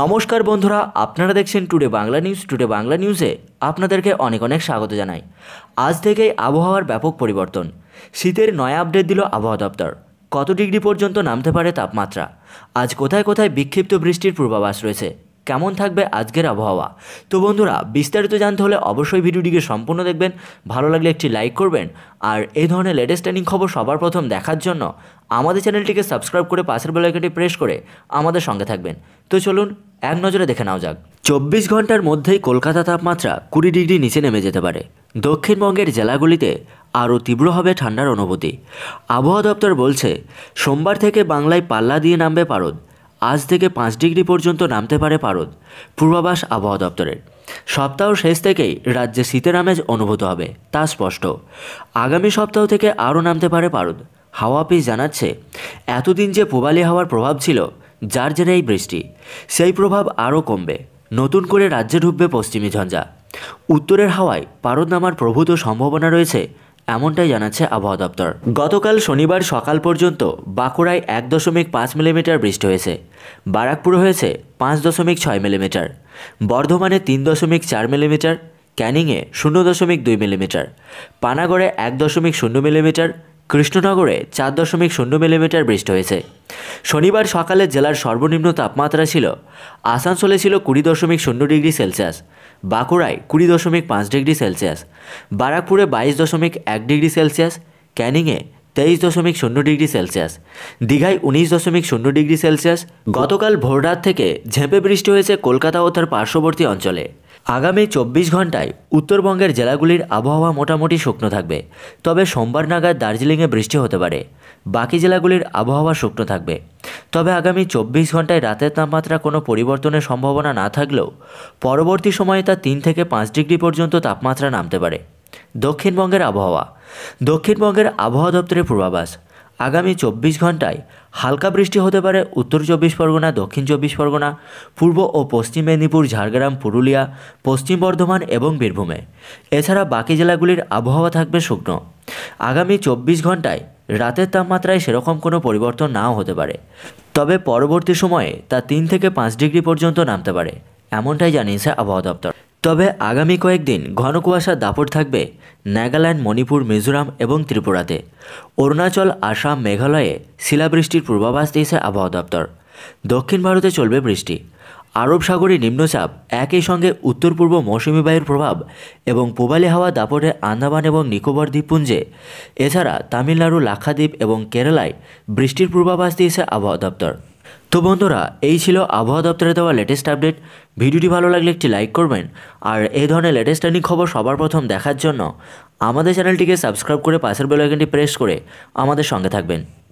নমস্কার বন্ধুরা আপনারা দেখছেন today Bangla news today Bangla নিউজে আপনাদেরকে অনেক অনেক স্বাগত জানাই আজ থেকেই আবহাওয়ার ব্যাপক পরিবর্তন শীতের নয়া আপডেট দিল আবহাওয়া দপ্তর কত ডিগ্রি পর্যন্ত নামতে পারে তাপমাত্রা আজ কোথায় কোথায় বিক্ষিপ্ত বৃষ্টির পূর্বাভাস রয়েছে কেমন থাকবে আজকের আবহাওয়া তো বন্ধুরা বিস্তারিত জানতে হলে অবশ্যই ভিডিওটিকে সম্পূর্ণ দেখবেন ভালো লাগলে একটি লাইক করবেন আর এই ধরনের লেটেস্ট ট্রেনিং খবর সবার প্রথম দেখার জন্য আমাদের চ্যানেলটিকে সাবস্ক্রাইব করে পাশের বেলাইকাটি প্রেস করে আমাদের সঙ্গে থাকবেন তো চলুন এক নজরে দেখে নাও যাক চব্বিশ ঘন্টার মধ্যেই কলকাতা তাপমাত্রা কুড়ি ডিগ্রি নিচে নেমে যেতে পারে দক্ষিণবঙ্গের জেলাগুলিতে আরও তীব্র হবে ঠান্ডার অনুভূতি আবহাওয়া দপ্তর বলছে সোমবার থেকে বাংলায় পাল্লা দিয়ে নামবে পারদ আজ থেকে পাঁচ ডিগ্রি পর্যন্ত নামতে পারে পারদ পূর্বাভাস আবহাওয়া দপ্তরের সপ্তাহ শেষ থেকেই রাজ্যে শীতের আমেজ অনুভূত হবে তা স্পষ্ট আগামী সপ্তাহ থেকে আরও নামতে পারে পারদ হাওয়া অফিস জানাচ্ছে এতদিন যে পোবালি হাওয়ার প্রভাব ছিল যার জেনে এই বৃষ্টি সেই প্রভাব আরও কমবে নতুন করে রাজ্যে ঢুকবে পশ্চিমী ঝঞ্ঝা উত্তরের হাওয়ায় পারদ নামার প্রভূত সম্ভাবনা রয়েছে এমনটাই জানাচ্ছে আবহাওয়া দপ্তর গতকাল শনিবার সকাল পর্যন্ত বাঁকুড়ায় এক দশমিক পাঁচ মিলিমিটার বৃষ্টি হয়েছে বারাকপুর হয়েছে পাঁচ দশমিক ছয় মিলিমিটার বর্ধমানে তিন দশমিক চার মিলিমিটার ক্যানিংয়ে শূন্য দশমিক দুই মিলিমিটার পানাগড়ে এক দশমিক শূন্য মিলিমিটার কৃষ্ণনগরে চার দশমিক শূন্য মিলিমিটার বৃষ্টি হয়েছে শনিবার সকালে জেলার সর্বনিম্ন তাপমাত্রা ছিল আসানসোলে ছিল কুড়ি দশমিক শূন্য ডিগ্রি সেলসিয়াস বাঁকুড়ায় কুড়ি দশমিক পাঁচ ডিগ্রি সেলসিয়াস বারাকপুরে বাইশ দশমিক এক ডিগ্রি সেলসিয়াস ক্যানিংয়ে তেইশ দশমিক শূন্য ডিগ্রি সেলসিয়াস দীঘায় উনিশ দশমিক শূন্য ডিগ্রি সেলসিয়াস গতকাল ভোররাত থেকে ঝেঁপে বৃষ্টি হয়েছে কলকাতা ও তার পার্শ্ববর্তী অঞ্চলে আগামী চব্বিশ ঘন্টায় উত্তরবঙ্গের জেলাগুলির আবহাওয়া মোটামুটি শুকনো থাকবে তবে সোমবার নাগাদ দার্জিলিংয়ে বৃষ্টি হতে পারে বাকি জেলাগুলির আবহাওয়া শুকনো থাকবে তবে আগামী চব্বিশ ঘন্টায় রাতের তাপমাত্রা কোনো পরিবর্তনের সম্ভাবনা না থাকলেও পরবর্তী সময়ে তা তিন থেকে পাঁচ ডিগ্রি পর্যন্ত তাপমাত্রা নামতে পারে দক্ষিণবঙ্গের আবহাওয়া দক্ষিণবঙ্গের আবহাওয়া দপ্তরের পূর্বাভাস আগামী চব্বিশ ঘন্টায় হালকা বৃষ্টি হতে পারে উত্তর চব্বিশ পরগনা দক্ষিণ চব্বিশ পরগনা পূর্ব ও পশ্চিম মেদিনীপুর ঝাড়গ্রাম পুরুলিয়া পশ্চিম বর্ধমান এবং বীরভূমে এছাড়া বাকি জেলাগুলির আবহাওয়া থাকবে শুকনো আগামী চব্বিশ ঘন্টায় রাতের তাপমাত্রায় সেরকম কোনো পরিবর্তন নাও হতে পারে তবে পরবর্তী সময়ে তা তিন থেকে পাঁচ ডিগ্রি পর্যন্ত নামতে পারে এমনটাই জানিয়েছে আবহাওয়া দপ্তর তবে আগামী কয়েকদিন ঘন কুয়াশা দাপট থাকবে নাগাল্যান্ড মণিপুর মিজোরাম এবং ত্রিপুরাতে অরুণাচল আসাম মেঘালয়ে শিলাবৃষ্টির পূর্বাভাস দিয়েছে আবহাওয়া দপ্তর দক্ষিণ ভারতে চলবে বৃষ্টি আরব সাগরে নিম্নচাপ একই সঙ্গে উত্তর পূর্ব মৌসুমি বায়ুর প্রভাব এবং পূবালি হাওয়া দাপটে আন্দামান এবং নিকোবর দ্বীপপুঞ্জে এছাড়া তামিলনাড়ু লাক্ষাদ্বীপ এবং কেরালায় বৃষ্টির পূর্বাভাস দিয়েছে আবহাওয়া দপ্তর তো বন্ধুরা এই ছিল আবহাওয়া দপ্তরে দেওয়া লেটেস্ট আপডেট ভিডিওটি ভালো লাগলে একটি লাইক করবেন আর এই ধরনের লেটেস্ট আর্নিং খবর সবার প্রথম দেখার জন্য আমাদের চ্যানেলটিকে সাবস্ক্রাইব করে পাশের বেলাইকনটি প্রেস করে আমাদের সঙ্গে থাকবেন